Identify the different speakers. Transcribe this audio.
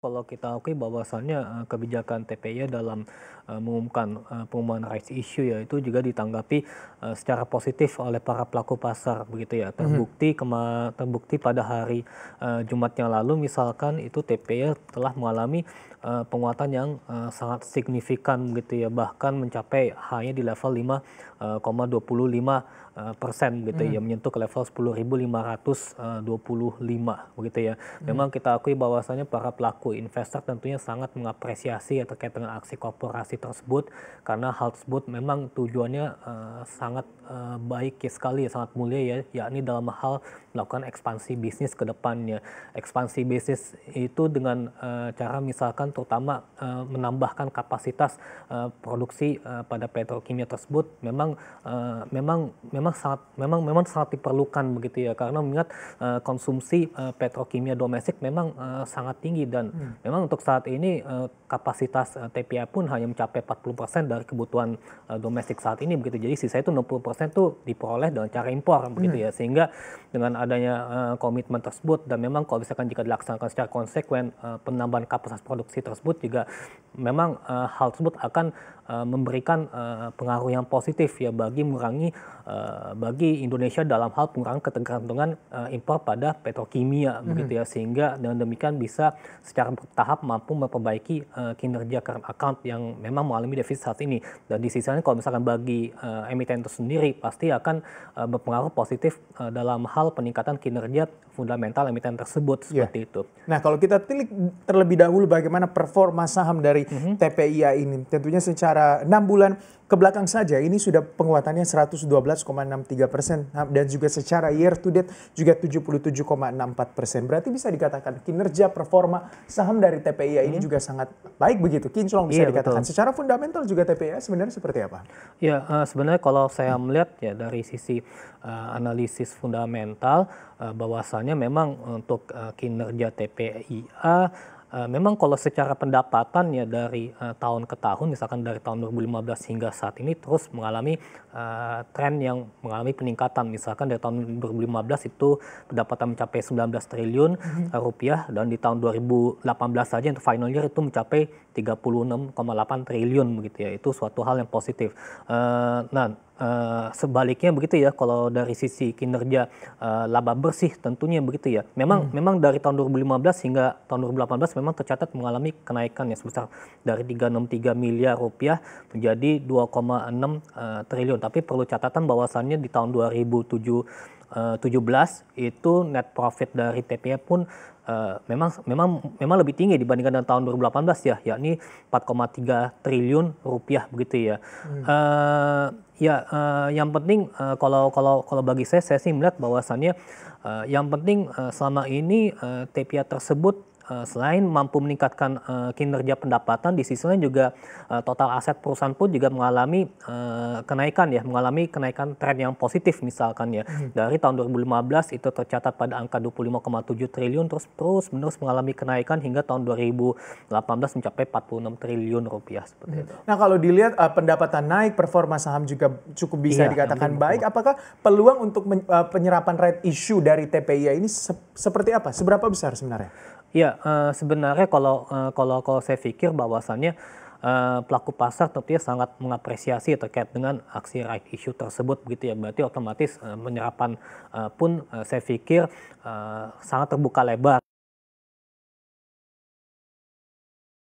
Speaker 1: Kalau kita akui bahwasannya eh, kebijakan TPI dalam eh, mengumumkan eh, pengumuman rights issue ya itu juga ditanggapi secara positif oleh para pelaku pasar begitu ya. Mhm. Terbukti kema terbukti pada hari Jumat yang lalu misalkan itu TPI telah mengalami penguatan yang sangat signifikan begitu ya bahkan mencapai hanya di level 5,25 Eh, persen gitu hmm. ya menyentuh ke level 10.525 begitu ya. Memang hmm. kita akui bahwasanya para pelaku investor tentunya sangat mengapresiasi ya terkait dengan aksi korporasi tersebut karena hal tersebut memang tujuannya uh, sangat Eh, baik ya sekali ya sangat mulia ya yakni dalam hal melakukan ekspansi bisnis ke depannya ekspansi bisnis itu dengan uh, cara misalkan terutama uh, menambahkan kapasitas uh, produksi uh, pada petrokimia tersebut memang uh, memang memang sangat memang memang sangat diperlukan begitu ya karena mengingat uh, konsumsi uh, petrokimia domestik memang uh, sangat tinggi dan hmm. memang untuk saat ini uh, kapasitas uh, TPI pun hanya mencapai 40% dari kebutuhan uh, domestik saat ini begitu jadi sisa itu 60% tuh diperoleh dengan cara impor begitu hmm. ya sehingga dengan adanya uh, komitmen tersebut dan memang kalau misalkan jika dilaksanakan secara konsekuen uh, penambahan kapasitas produksi tersebut juga memang uh, hal tersebut akan uh, memberikan uh, pengaruh yang positif ya bagi mengurangi uh, bagi Indonesia dalam hal pengurangan ketergantungan uh, impor pada petrokimia hmm. begitu ya sehingga dengan demikian bisa secara bertahap mampu memperbaiki uh, kinerja current account yang memang mengalami defisit saat ini dan di sisi lain kalau misalkan bagi uh, emiten itu sendiri pasti akan uh, berpengaruh positif uh, dalam hal peningkatan kinerja fundamental emiten tersebut iya. seperti yeah. itu.
Speaker 2: Nah, kalau kita tilik terlebih dahulu bagaimana performa saham dari mm -hmm. TPIA ini, tentunya secara enam bulan ke belakang saja ini sudah penguatannya 112,63 persen nah, dan juga secara year to date juga 77,64 persen. Berarti bisa dikatakan kinerja performa saham dari TPIA ini -hmm. juga sangat baik begitu. Kinclong bisa yeah, dikatakan. Betul. Secara fundamental juga TPIA sebenarnya seperti
Speaker 1: apa? Ya, eh, sebenarnya kalau saya hmm. melihat lihat ya dari sisi uh, analisis fundamental uh, eh, bahwasanya memang untuk uh, kinerja TPIA memang kalau secara pendapatan ya dari uh, tahun ke tahun misalkan dari tahun 2015 hingga saat ini terus mengalami uh, tren yang mengalami peningkatan misalkan dari tahun 2015 itu pendapatan mencapai 19 triliun mm rupiah dan di tahun 2018 saja untuk final year itu mencapai 36,8 triliun begitu ya itu suatu hal yang positif. Uh, nah Eh, sebaliknya begitu ya kalau dari sisi kinerja uh, laba bersih tentunya begitu ya. Memang hmm. memang dari tahun 2015 hingga tahun 2018 memang tercatat mengalami kenaikan ya sebesar dari 363 miliar rupiah menjadi 2,6 uh, eh, triliun. Tapi perlu catatan bahwasannya di tahun 2007 2017 eh, itu net profit dari TPA pun uh, memang memang memang lebih tinggi dibandingkan dengan tahun 2018 ya yakni 4,3 triliun rupiah begitu ya. Hmm. Uh, ya uh, yang penting uh, kalau kalau kalau bagi saya saya sih melihat bahwasannya uh, yang penting uh, selama ini uh, TPA tersebut Eh, selain mampu meningkatkan uh, kinerja pendapatan, di sisi lain juga uh, total aset perusahaan pun juga mengalami uh, kenaikan ya, mengalami kenaikan tren yang positif misalkan ya. Hmm. Dari tahun 2015 itu tercatat pada angka 25,7 triliun terus terus menerus mengalami kenaikan hingga tahun 2018 mencapai 46 triliun rupiah seperti hmm. itu. Nah, kalau dilihat uh, pendapatan naik,
Speaker 2: performa saham juga cukup bisa iya, dikatakan baik. Apakah peluang untuk men, uh, penyerapan right issue dari TPIA ini se seperti apa? Seberapa besar sebenarnya?
Speaker 1: Ya, uh, sebenarnya kalau uh, kalau kalau saya pikir bahwasannya uh, pelaku pasar tentunya sangat mengapresiasi terkait dengan aksi right issue tersebut begitu ya. Berarti otomatis uh, penyerapan uh, pun uh, saya pikir uh, sangat terbuka lebar